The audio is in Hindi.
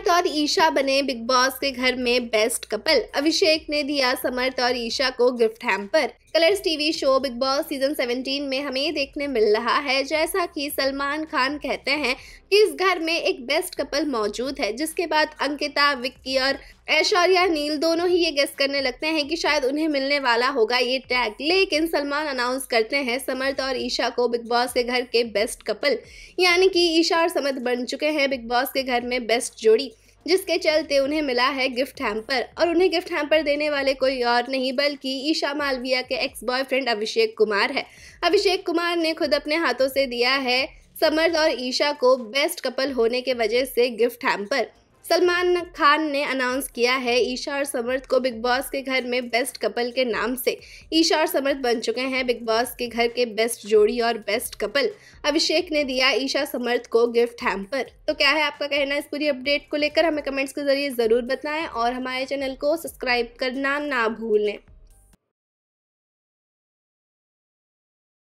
समर्थ और ईशा बने बिग बॉस के घर में बेस्ट कपल अभिषेक ने दिया समर्थ और ईशा को gift hamper Colors TV show Bigg Boss season 17 में हमें देखने मिल रहा है जैसा कि सलमान खान कहते हैं कि इस घर में एक बेस्ट कपल मौजूद है जिसके बाद अंकिता विक्की और ऐश्वर्या नील दोनों ही ये गेस्ट करने लगते हैं कि शायद उन्हें मिलने वाला होगा ये टैग लेकिन सलमान अनाउंस करते हैं समर्थ और ईशा को बिग बॉस के घर के बेस्ट कपल यानी कि ईशा और समर्थ बन चुके हैं बिग बॉस के घर में बेस्ट जोड़ी जिसके चलते उन्हें मिला है गिफ्ट हैम्पर और उन्हें गिफ्ट हैम्पर देने वाले कोई और नहीं बल्कि ईशा मालविया के एक्स बॉयफ्रेंड अभिषेक कुमार है अभिषेक कुमार ने खुद अपने हाथों से दिया है समर्थ और ईशा को बेस्ट कपल होने के वजह से गिफ्ट हैम्पर सलमान खान ने अनाउंस किया है ईशा और समर्थ को बिग बॉस के घर में बेस्ट कपल के नाम से ईशा और समर्थ बन चुके हैं बिग बॉस के घर के बेस्ट जोड़ी और बेस्ट कपल अभिषेक ने दिया ईशा समर्थ को गिफ्ट हैम्पर तो क्या है आपका कहना इस पूरी अपडेट को लेकर हमें कमेंट्स के जरिए ज़रूर बताएं और हमारे चैनल को सब्सक्राइब करना ना भूलें